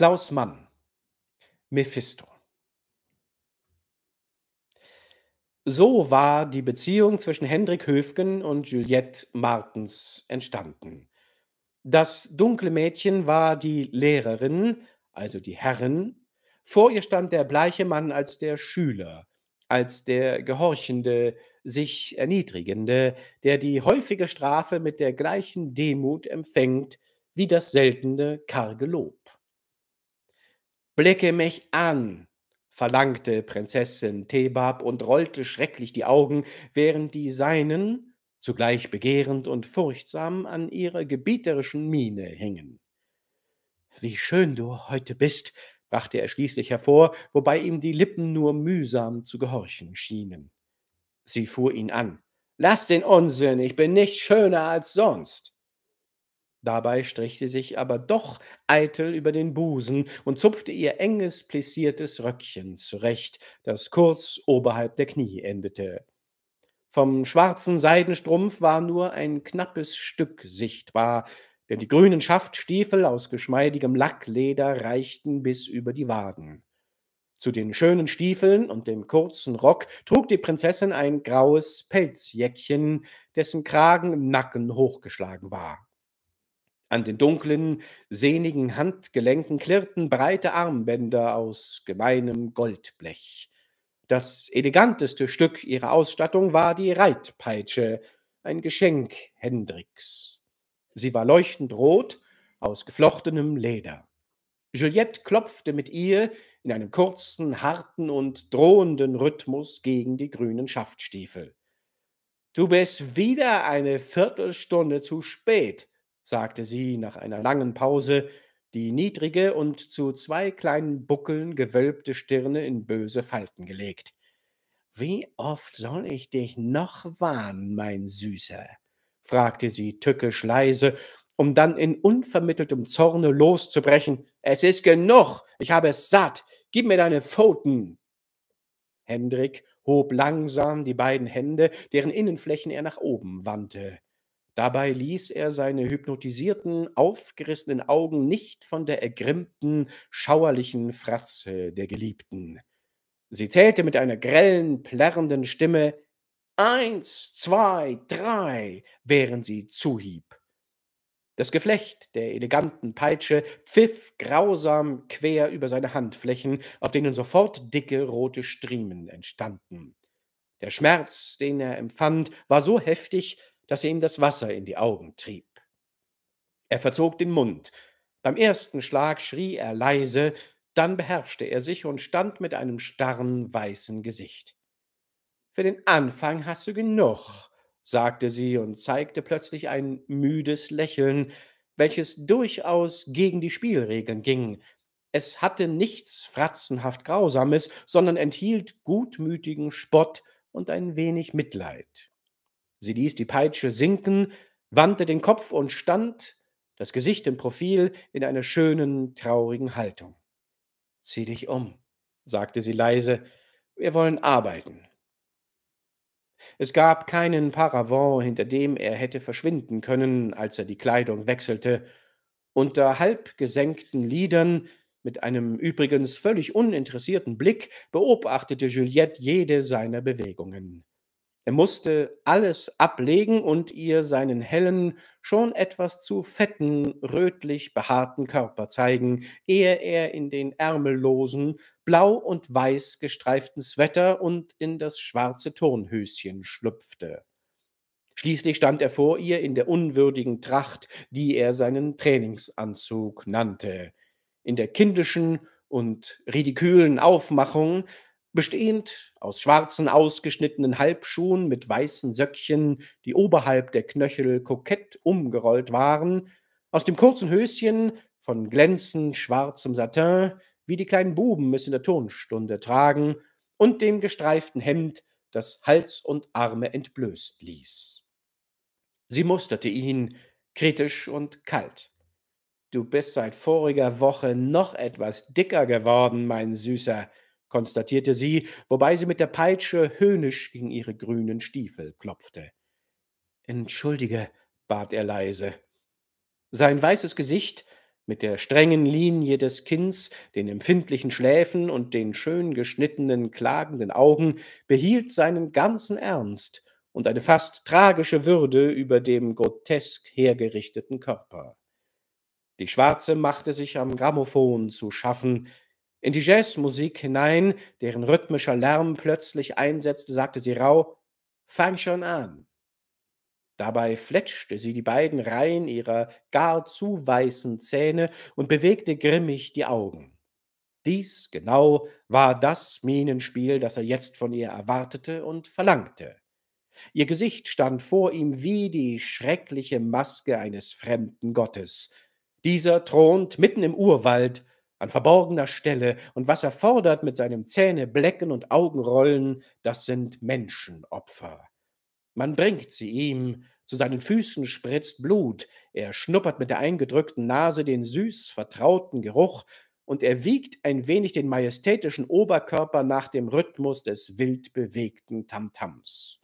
Klaus Mann, Mephisto. So war die Beziehung zwischen Hendrik Höfgen und Juliette Martens entstanden. Das dunkle Mädchen war die Lehrerin, also die Herrin. Vor ihr stand der bleiche Mann als der Schüler, als der Gehorchende, sich Erniedrigende, der die häufige Strafe mit der gleichen Demut empfängt wie das seltene, karge Lob. Blicke mich an, verlangte Prinzessin Thebab und rollte schrecklich die Augen, während die seinen, zugleich begehrend und furchtsam, an ihrer gebieterischen Miene hingen. Wie schön du heute bist, brachte er schließlich hervor, wobei ihm die Lippen nur mühsam zu gehorchen schienen. Sie fuhr ihn an. Lass den Unsinn, ich bin nicht schöner als sonst. Dabei strich sie sich aber doch eitel über den Busen und zupfte ihr enges, plissiertes Röckchen zurecht, das kurz oberhalb der Knie endete. Vom schwarzen Seidenstrumpf war nur ein knappes Stück sichtbar, denn die grünen Schaftstiefel aus geschmeidigem Lackleder reichten bis über die Waden. Zu den schönen Stiefeln und dem kurzen Rock trug die Prinzessin ein graues Pelzjäckchen, dessen Kragen im Nacken hochgeschlagen war. An den dunklen, sehnigen Handgelenken klirrten breite Armbänder aus gemeinem Goldblech. Das eleganteste Stück ihrer Ausstattung war die Reitpeitsche, ein Geschenk Hendricks. Sie war leuchtend rot aus geflochtenem Leder. Juliette klopfte mit ihr in einem kurzen, harten und drohenden Rhythmus gegen die grünen Schaftstiefel. Du bist wieder eine Viertelstunde zu spät, sagte sie nach einer langen Pause, die niedrige und zu zwei kleinen Buckeln gewölbte Stirne in böse Falten gelegt. Wie oft soll ich dich noch warnen, mein Süßer? fragte sie tückisch leise, um dann in unvermitteltem Zorne loszubrechen. Es ist genug, ich habe es satt, gib mir deine Pfoten. Hendrik hob langsam die beiden Hände, deren Innenflächen er nach oben wandte. Dabei ließ er seine hypnotisierten, aufgerissenen Augen nicht von der ergrimmten, schauerlichen Fratze der Geliebten. Sie zählte mit einer grellen, plärrenden Stimme Eins, zwei, drei, während sie zuhieb. Das Geflecht der eleganten Peitsche pfiff grausam quer über seine Handflächen, auf denen sofort dicke rote Striemen entstanden. Der Schmerz, den er empfand, war so heftig, dass er ihm das Wasser in die Augen trieb. Er verzog den Mund. Beim ersten Schlag schrie er leise, dann beherrschte er sich und stand mit einem starren, weißen Gesicht. Für den Anfang hast du genug, sagte sie und zeigte plötzlich ein müdes Lächeln, welches durchaus gegen die Spielregeln ging. Es hatte nichts fratzenhaft Grausames, sondern enthielt gutmütigen Spott und ein wenig Mitleid. Sie ließ die Peitsche sinken, wandte den Kopf und stand, das Gesicht im Profil, in einer schönen, traurigen Haltung. Zieh dich um, sagte sie leise, wir wollen arbeiten. Es gab keinen Paravent, hinter dem er hätte verschwinden können, als er die Kleidung wechselte. Unter halb gesenkten Lidern, mit einem übrigens völlig uninteressierten Blick, beobachtete Juliette jede seiner Bewegungen. Er musste alles ablegen und ihr seinen hellen, schon etwas zu fetten, rötlich behaarten Körper zeigen, ehe er in den ärmellosen, blau und weiß gestreiften Sweater und in das schwarze Turnhöschen schlüpfte. Schließlich stand er vor ihr in der unwürdigen Tracht, die er seinen Trainingsanzug nannte. In der kindischen und ridikülen Aufmachung bestehend aus schwarzen ausgeschnittenen Halbschuhen mit weißen Söckchen, die oberhalb der Knöchel kokett umgerollt waren, aus dem kurzen Höschen von glänzend schwarzem Satin, wie die kleinen Buben es in der Turnstunde tragen, und dem gestreiften Hemd, das Hals und Arme entblößt ließ. Sie musterte ihn kritisch und kalt. Du bist seit voriger Woche noch etwas dicker geworden, mein Süßer, konstatierte sie, wobei sie mit der Peitsche höhnisch gegen ihre grünen Stiefel klopfte. Entschuldige, bat er leise. Sein weißes Gesicht mit der strengen Linie des Kinns, den empfindlichen Schläfen und den schön geschnittenen, klagenden Augen behielt seinen ganzen Ernst und eine fast tragische Würde über dem grotesk hergerichteten Körper. Die Schwarze machte sich am Grammophon zu schaffen, in die Jazzmusik hinein, deren rhythmischer Lärm plötzlich einsetzte, sagte sie rau: Fang schon an. Dabei fletschte sie die beiden Reihen ihrer gar zu weißen Zähne und bewegte grimmig die Augen. Dies genau war das Minenspiel, das er jetzt von ihr erwartete und verlangte. Ihr Gesicht stand vor ihm wie die schreckliche Maske eines fremden Gottes. Dieser thront mitten im Urwald an verborgener Stelle. Und was er fordert mit seinem Zähneblecken und Augenrollen, das sind Menschenopfer. Man bringt sie ihm, zu seinen Füßen spritzt Blut, er schnuppert mit der eingedrückten Nase den süß vertrauten Geruch und er wiegt ein wenig den majestätischen Oberkörper nach dem Rhythmus des wild bewegten Tamtams.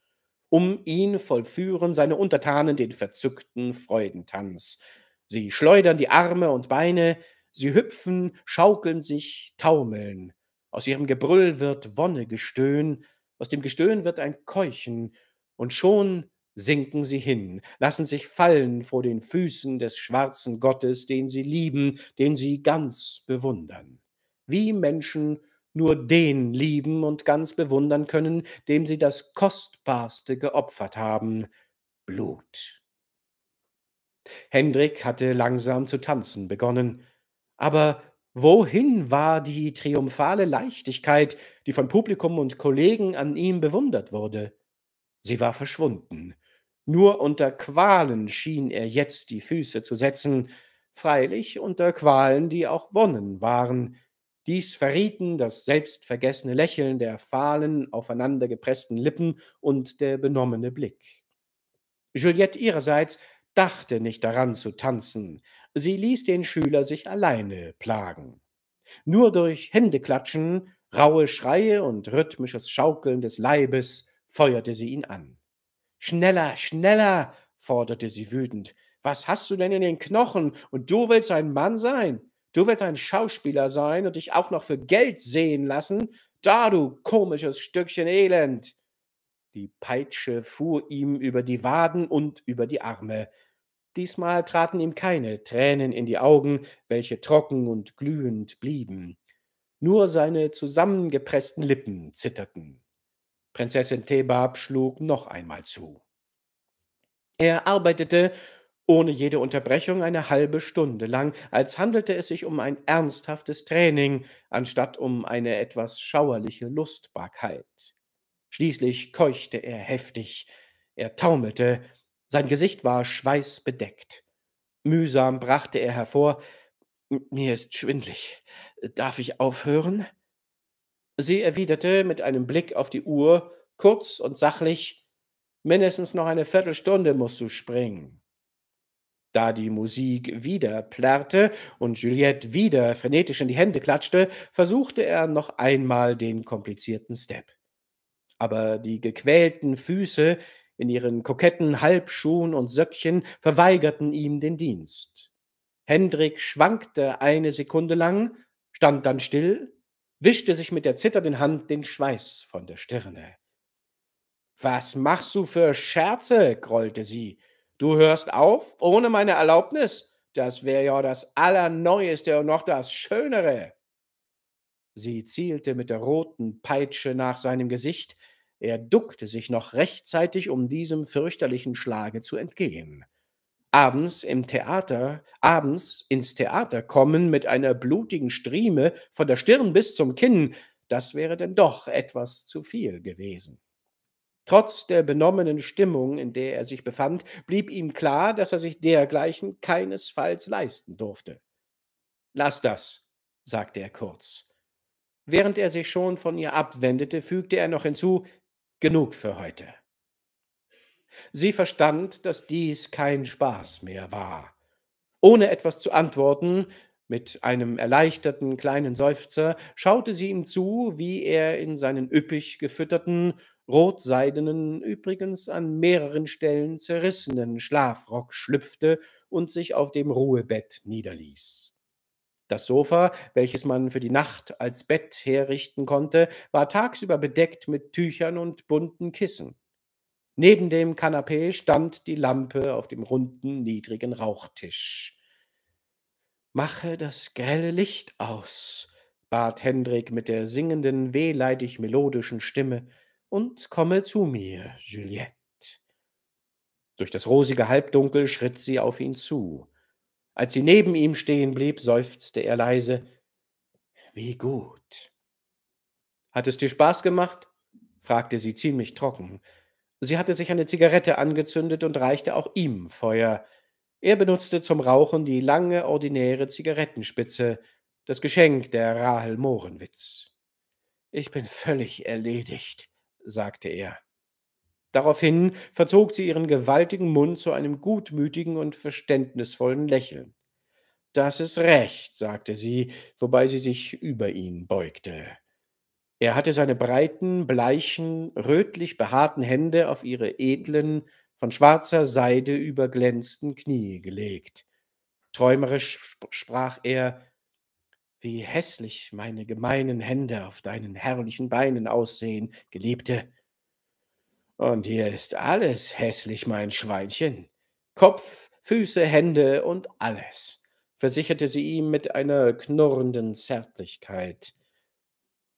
Um ihn vollführen seine Untertanen den verzückten Freudentanz. Sie schleudern die Arme und Beine, Sie hüpfen, schaukeln sich, taumeln. Aus ihrem Gebrüll wird Wonne gestöhn, aus dem Gestöhn wird ein Keuchen, und schon sinken sie hin, lassen sich fallen vor den Füßen des schwarzen Gottes, den sie lieben, den sie ganz bewundern. Wie Menschen nur den lieben und ganz bewundern können, dem sie das Kostbarste geopfert haben, Blut. Hendrik hatte langsam zu tanzen begonnen. Aber wohin war die triumphale Leichtigkeit, die von Publikum und Kollegen an ihm bewundert wurde? Sie war verschwunden. Nur unter Qualen schien er jetzt die Füße zu setzen, freilich unter Qualen, die auch Wonnen waren. Dies verrieten das selbstvergessene Lächeln der fahlen, aufeinandergepressten Lippen und der benommene Blick. Juliette ihrerseits dachte nicht daran zu tanzen, sie ließ den Schüler sich alleine plagen. Nur durch Händeklatschen, raue Schreie und rhythmisches Schaukeln des Leibes feuerte sie ihn an. Schneller, schneller, forderte sie wütend. Was hast du denn in den Knochen? Und du willst ein Mann sein? Du willst ein Schauspieler sein und dich auch noch für Geld sehen lassen? Da, du komisches Stückchen Elend! Die Peitsche fuhr ihm über die Waden und über die Arme. Diesmal traten ihm keine Tränen in die Augen, welche trocken und glühend blieben. Nur seine zusammengepressten Lippen zitterten. Prinzessin Thebab schlug noch einmal zu. Er arbeitete ohne jede Unterbrechung eine halbe Stunde lang, als handelte es sich um ein ernsthaftes Training, anstatt um eine etwas schauerliche Lustbarkeit. Schließlich keuchte er heftig, er taumelte, sein Gesicht war schweißbedeckt. Mühsam brachte er hervor Mir ist schwindlig. Darf ich aufhören? Sie erwiderte mit einem Blick auf die Uhr, kurz und sachlich Mindestens noch eine Viertelstunde musst du springen. Da die Musik wieder plärrte und Juliette wieder frenetisch in die Hände klatschte, versuchte er noch einmal den komplizierten Step. Aber die gequälten Füße in ihren koketten Halbschuhen und Söckchen verweigerten ihm den Dienst. Hendrik schwankte eine Sekunde lang, stand dann still, wischte sich mit der zitternden Hand den Schweiß von der Stirne. Was machst du für Scherze? grollte sie. Du hörst auf ohne meine Erlaubnis? Das wäre ja das Allerneueste und noch das Schönere. Sie zielte mit der roten Peitsche nach seinem Gesicht, er duckte sich noch rechtzeitig, um diesem fürchterlichen Schlage zu entgehen. Abends im Theater, abends ins Theater kommen mit einer blutigen Strieme von der Stirn bis zum Kinn, das wäre denn doch etwas zu viel gewesen. Trotz der benommenen Stimmung, in der er sich befand, blieb ihm klar, dass er sich dergleichen keinesfalls leisten durfte. Lass das, sagte er kurz. Während er sich schon von ihr abwendete, fügte er noch hinzu, genug für heute. Sie verstand, dass dies kein Spaß mehr war. Ohne etwas zu antworten, mit einem erleichterten kleinen Seufzer schaute sie ihm zu, wie er in seinen üppig gefütterten, rotseidenen, übrigens an mehreren Stellen zerrissenen Schlafrock schlüpfte und sich auf dem Ruhebett niederließ. Das Sofa, welches man für die Nacht als Bett herrichten konnte, war tagsüber bedeckt mit Tüchern und bunten Kissen. Neben dem Kanapee stand die Lampe auf dem runden, niedrigen Rauchtisch. Mache das grelle Licht aus, bat Hendrik mit der singenden, wehleidig melodischen Stimme, und komme zu mir, Juliette. Durch das rosige Halbdunkel schritt sie auf ihn zu. Als sie neben ihm stehen blieb, seufzte er leise, wie gut. Hat es dir Spaß gemacht? fragte sie ziemlich trocken. Sie hatte sich eine Zigarette angezündet und reichte auch ihm Feuer. Er benutzte zum Rauchen die lange, ordinäre Zigarettenspitze, das Geschenk der Rahel Mohrenwitz. Ich bin völlig erledigt, sagte er. Daraufhin verzog sie ihren gewaltigen Mund zu einem gutmütigen und verständnisvollen Lächeln. Das ist recht, sagte sie, wobei sie sich über ihn beugte. Er hatte seine breiten, bleichen, rötlich behaarten Hände auf ihre edlen, von schwarzer Seide überglänzten Knie gelegt. Träumerisch sp sprach er Wie hässlich meine gemeinen Hände auf deinen herrlichen Beinen aussehen, Geliebte. Und hier ist alles hässlich, mein Schweinchen. Kopf, Füße, Hände und alles, versicherte sie ihm mit einer knurrenden Zärtlichkeit.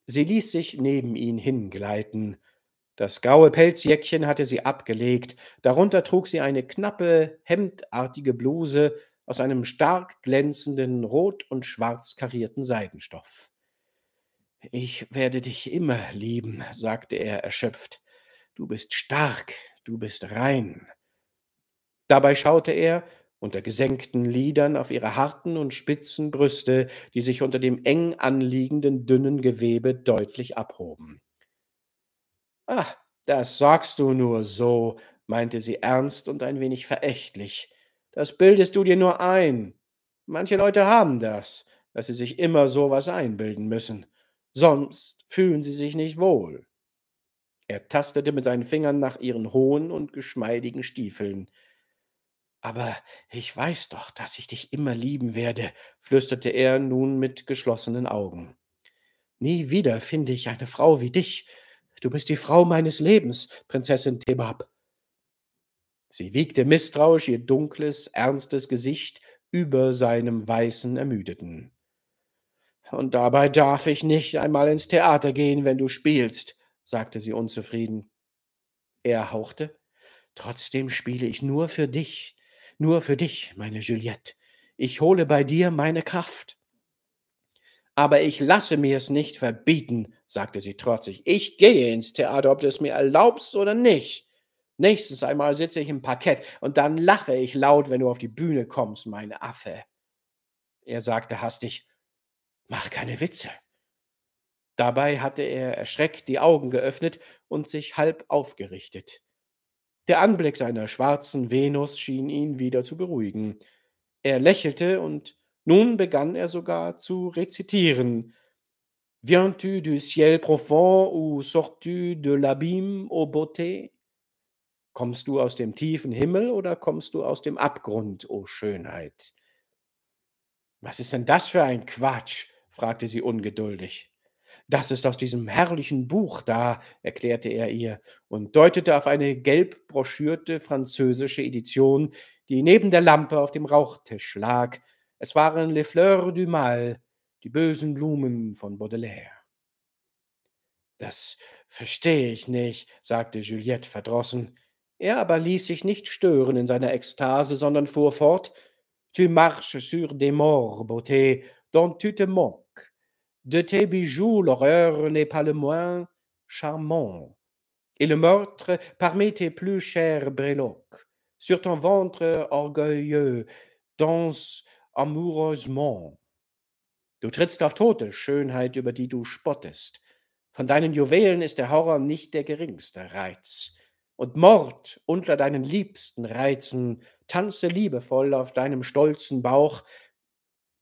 Sie ließ sich neben ihn hingleiten. Das graue Pelzjäckchen hatte sie abgelegt, darunter trug sie eine knappe, hemdartige Bluse aus einem stark glänzenden, rot und schwarz karierten Seidenstoff. Ich werde dich immer lieben, sagte er erschöpft du bist stark, du bist rein. Dabei schaute er unter gesenkten Lidern auf ihre harten und spitzen Brüste, die sich unter dem eng anliegenden dünnen Gewebe deutlich abhoben. Ach, das sagst du nur so, meinte sie ernst und ein wenig verächtlich. Das bildest du dir nur ein. Manche Leute haben das, dass sie sich immer so was einbilden müssen. Sonst fühlen sie sich nicht wohl. Er tastete mit seinen Fingern nach ihren hohen und geschmeidigen Stiefeln. Aber ich weiß doch, dass ich dich immer lieben werde, flüsterte er nun mit geschlossenen Augen. Nie wieder finde ich eine Frau wie dich. Du bist die Frau meines Lebens, Prinzessin Tebab. Sie wiegte misstrauisch ihr dunkles, ernstes Gesicht über seinem weißen, ermüdeten. Und dabei darf ich nicht einmal ins Theater gehen, wenn du spielst sagte sie unzufrieden. Er hauchte. Trotzdem spiele ich nur für dich, nur für dich, meine Juliette. Ich hole bei dir meine Kraft. Aber ich lasse mir es nicht verbieten, sagte sie trotzig. Ich gehe ins Theater, ob du es mir erlaubst oder nicht. Nächstes einmal sitze ich im Parkett und dann lache ich laut, wenn du auf die Bühne kommst, mein Affe. Er sagte hastig, mach keine Witze. Dabei hatte er erschreckt die Augen geöffnet und sich halb aufgerichtet. Der Anblick seiner schwarzen Venus schien ihn wieder zu beruhigen. Er lächelte und nun begann er sogar zu rezitieren. Viens-tu du ciel profond ou sors-tu de l'abîme, ô beauté? Kommst du aus dem tiefen Himmel oder kommst du aus dem Abgrund, o Schönheit? Was ist denn das für ein Quatsch? fragte sie ungeduldig. Das ist aus diesem herrlichen Buch da, erklärte er ihr und deutete auf eine gelb broschierte französische Edition, die neben der Lampe auf dem Rauchtisch lag. Es waren Les Fleurs du Mal, die bösen Blumen von Baudelaire. Das verstehe ich nicht, sagte Juliette verdrossen. Er aber ließ sich nicht stören in seiner Ekstase, sondern fuhr fort. Tu marches sur des morts, beauté, dont tu te montes. De tes bijoux, l'horreur n'est pas le moins charmant. Et le meurtre parmi tes plus chers breloques, sur ton ventre orgueilleux, danse amoureusement. Du trittst auf tote Schönheit, über die du spottest. Von deinen Juwelen ist der Horror nicht der geringste Reiz. Und Mord unter deinen liebsten Reizen, tanze liebevoll auf deinem stolzen Bauch,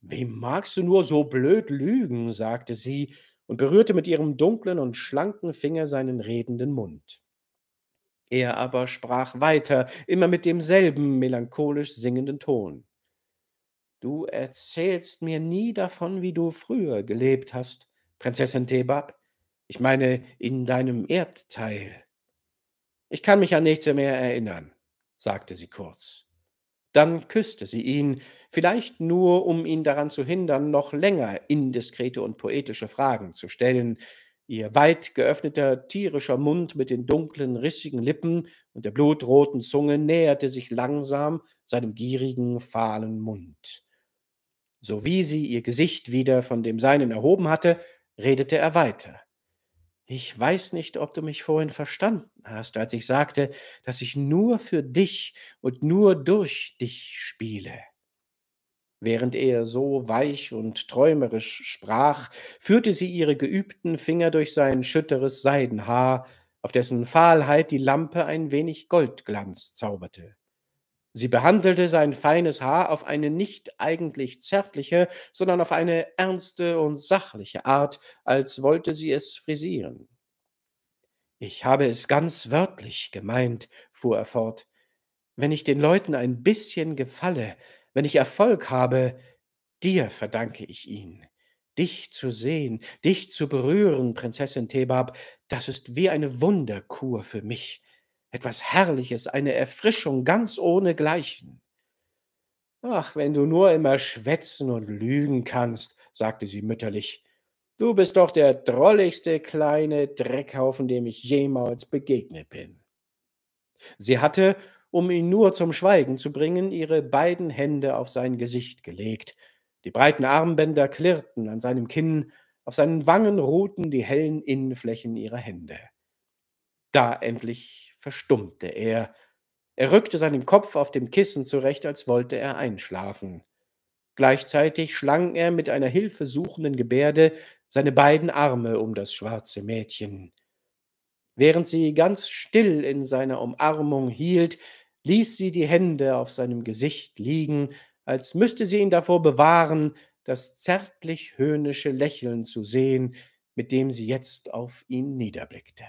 Wem magst du nur so blöd lügen? sagte sie und berührte mit ihrem dunklen und schlanken Finger seinen redenden Mund. Er aber sprach weiter, immer mit demselben melancholisch singenden Ton. Du erzählst mir nie davon, wie du früher gelebt hast, Prinzessin Tebab. Ich meine, in deinem Erdteil. Ich kann mich an nichts mehr erinnern, sagte sie kurz. Dann küsste sie ihn, vielleicht nur, um ihn daran zu hindern, noch länger indiskrete und poetische Fragen zu stellen. Ihr weit geöffneter, tierischer Mund mit den dunklen, rissigen Lippen und der blutroten Zunge näherte sich langsam seinem gierigen, fahlen Mund. So wie sie ihr Gesicht wieder von dem seinen erhoben hatte, redete er weiter ich weiß nicht, ob du mich vorhin verstanden hast, als ich sagte, dass ich nur für dich und nur durch dich spiele. Während er so weich und träumerisch sprach, führte sie ihre geübten Finger durch sein schütteres Seidenhaar, auf dessen Fahlheit die Lampe ein wenig Goldglanz zauberte. Sie behandelte sein feines Haar auf eine nicht eigentlich zärtliche, sondern auf eine ernste und sachliche Art, als wollte sie es frisieren. Ich habe es ganz wörtlich gemeint, fuhr er fort. Wenn ich den Leuten ein bisschen gefalle, wenn ich Erfolg habe, dir verdanke ich ihn. Dich zu sehen, dich zu berühren, Prinzessin Thebab, das ist wie eine Wunderkur für mich etwas Herrliches, eine Erfrischung ganz ohne Gleichen. Ach, wenn du nur immer schwätzen und lügen kannst, sagte sie mütterlich, du bist doch der drolligste kleine Dreckhaufen, dem ich jemals begegnet bin. Sie hatte, um ihn nur zum Schweigen zu bringen, ihre beiden Hände auf sein Gesicht gelegt. Die breiten Armbänder klirrten an seinem Kinn, auf seinen Wangen ruhten die hellen Innenflächen ihrer Hände. Da endlich verstummte er. Er rückte seinen Kopf auf dem Kissen zurecht, als wollte er einschlafen. Gleichzeitig schlang er mit einer hilfesuchenden Gebärde seine beiden Arme um das schwarze Mädchen. Während sie ganz still in seiner Umarmung hielt, ließ sie die Hände auf seinem Gesicht liegen, als müsste sie ihn davor bewahren, das zärtlich höhnische Lächeln zu sehen, mit dem sie jetzt auf ihn niederblickte.